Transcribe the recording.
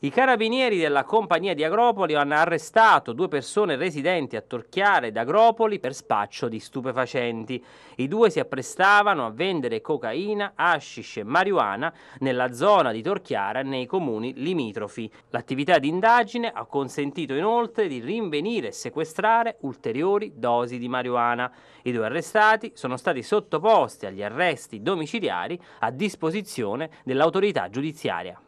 I carabinieri della compagnia di Agropoli hanno arrestato due persone residenti a Torchiare ed Agropoli per spaccio di stupefacenti. I due si apprestavano a vendere cocaina, hashish e marijuana nella zona di Torchiara nei comuni limitrofi. L'attività di indagine ha consentito inoltre di rinvenire e sequestrare ulteriori dosi di marijuana. I due arrestati sono stati sottoposti agli arresti domiciliari a disposizione dell'autorità giudiziaria.